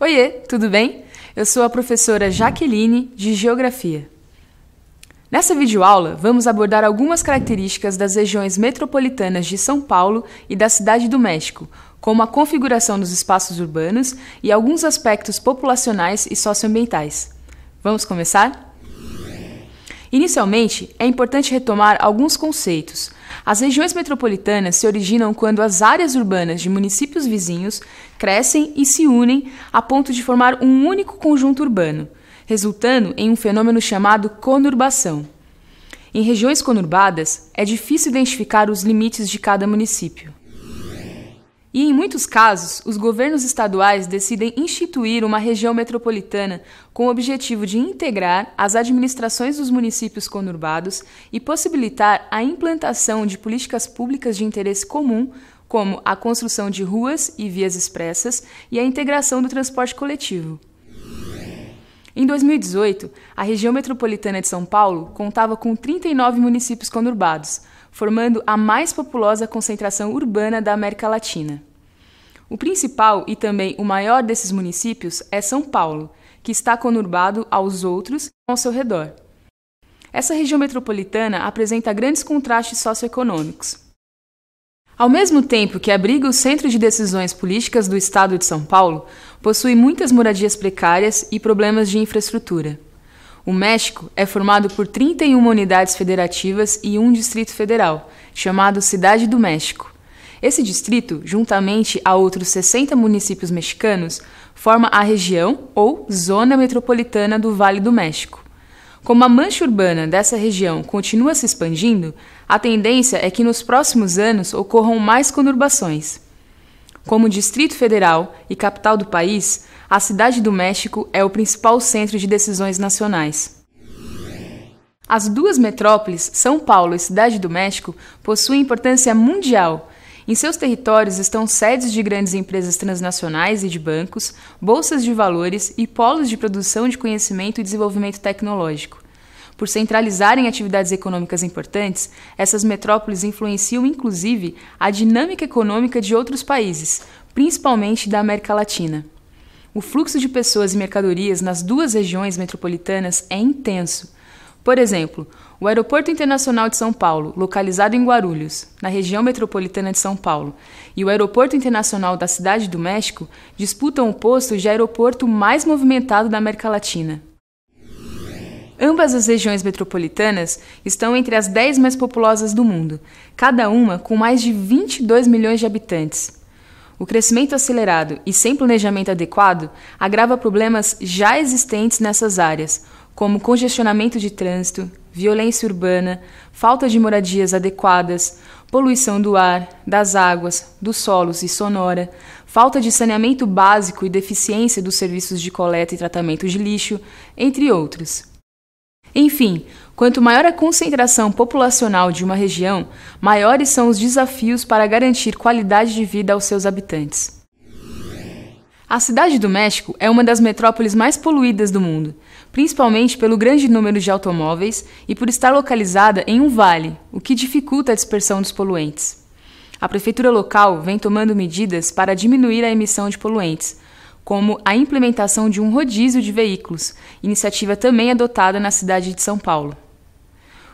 Oiê, tudo bem? Eu sou a professora Jaqueline, de Geografia. Nessa videoaula, vamos abordar algumas características das regiões metropolitanas de São Paulo e da Cidade do México, como a configuração dos espaços urbanos e alguns aspectos populacionais e socioambientais. Vamos começar? Inicialmente, é importante retomar alguns conceitos, as regiões metropolitanas se originam quando as áreas urbanas de municípios vizinhos crescem e se unem a ponto de formar um único conjunto urbano, resultando em um fenômeno chamado conurbação. Em regiões conurbadas, é difícil identificar os limites de cada município. E em muitos casos, os governos estaduais decidem instituir uma região metropolitana com o objetivo de integrar as administrações dos municípios conurbados e possibilitar a implantação de políticas públicas de interesse comum, como a construção de ruas e vias expressas e a integração do transporte coletivo. Em 2018, a região metropolitana de São Paulo contava com 39 municípios conurbados formando a mais populosa concentração urbana da América Latina. O principal e também o maior desses municípios é São Paulo, que está conurbado aos outros ao seu redor. Essa região metropolitana apresenta grandes contrastes socioeconômicos. Ao mesmo tempo que abriga o centro de decisões políticas do Estado de São Paulo, possui muitas moradias precárias e problemas de infraestrutura. O México é formado por 31 unidades federativas e um distrito federal, chamado Cidade do México. Esse distrito, juntamente a outros 60 municípios mexicanos, forma a região ou Zona Metropolitana do Vale do México. Como a mancha urbana dessa região continua se expandindo, a tendência é que nos próximos anos ocorram mais conurbações. Como Distrito Federal e capital do país, a Cidade do México é o principal centro de decisões nacionais. As duas metrópoles, São Paulo e Cidade do México, possuem importância mundial. Em seus territórios estão sedes de grandes empresas transnacionais e de bancos, bolsas de valores e polos de produção de conhecimento e desenvolvimento tecnológico. Por centralizarem atividades econômicas importantes, essas metrópoles influenciam inclusive a dinâmica econômica de outros países, principalmente da América Latina. O fluxo de pessoas e mercadorias nas duas regiões metropolitanas é intenso. Por exemplo, o Aeroporto Internacional de São Paulo, localizado em Guarulhos, na região metropolitana de São Paulo, e o Aeroporto Internacional da Cidade do México disputam o posto de aeroporto mais movimentado da América Latina. Ambas as regiões metropolitanas estão entre as 10 mais populosas do mundo, cada uma com mais de 22 milhões de habitantes. O crescimento acelerado e sem planejamento adequado agrava problemas já existentes nessas áreas, como congestionamento de trânsito, violência urbana, falta de moradias adequadas, poluição do ar, das águas, dos solos e sonora, falta de saneamento básico e deficiência dos serviços de coleta e tratamento de lixo, entre outros. Enfim, quanto maior a concentração populacional de uma região, maiores são os desafios para garantir qualidade de vida aos seus habitantes. A Cidade do México é uma das metrópoles mais poluídas do mundo, principalmente pelo grande número de automóveis e por estar localizada em um vale, o que dificulta a dispersão dos poluentes. A prefeitura local vem tomando medidas para diminuir a emissão de poluentes, como a implementação de um rodízio de veículos, iniciativa também adotada na cidade de São Paulo.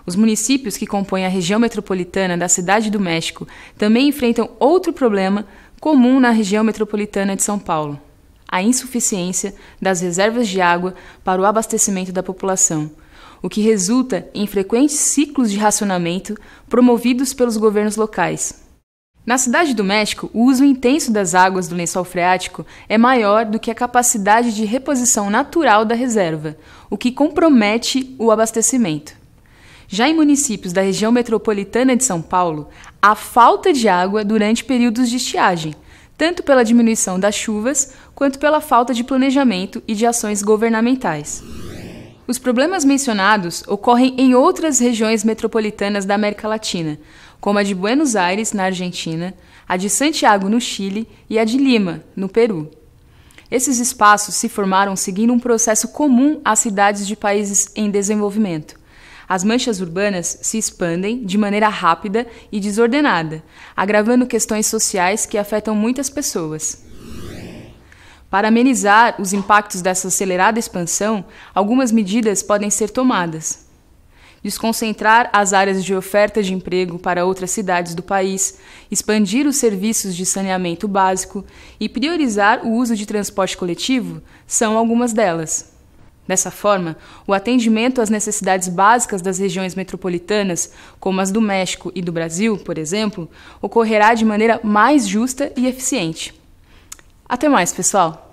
Os municípios que compõem a região metropolitana da Cidade do México também enfrentam outro problema comum na região metropolitana de São Paulo: a insuficiência das reservas de água para o abastecimento da população, o que resulta em frequentes ciclos de racionamento promovidos pelos governos locais. Na cidade do México, o uso intenso das águas do lençol freático é maior do que a capacidade de reposição natural da reserva, o que compromete o abastecimento. Já em municípios da região metropolitana de São Paulo, há falta de água durante períodos de estiagem, tanto pela diminuição das chuvas quanto pela falta de planejamento e de ações governamentais. Os problemas mencionados ocorrem em outras regiões metropolitanas da América Latina, como a de Buenos Aires, na Argentina, a de Santiago, no Chile, e a de Lima, no Peru. Esses espaços se formaram seguindo um processo comum às cidades de países em desenvolvimento. As manchas urbanas se expandem de maneira rápida e desordenada, agravando questões sociais que afetam muitas pessoas. Para amenizar os impactos dessa acelerada expansão, algumas medidas podem ser tomadas. Desconcentrar as áreas de oferta de emprego para outras cidades do país, expandir os serviços de saneamento básico e priorizar o uso de transporte coletivo são algumas delas. Dessa forma, o atendimento às necessidades básicas das regiões metropolitanas, como as do México e do Brasil, por exemplo, ocorrerá de maneira mais justa e eficiente. Até mais, pessoal!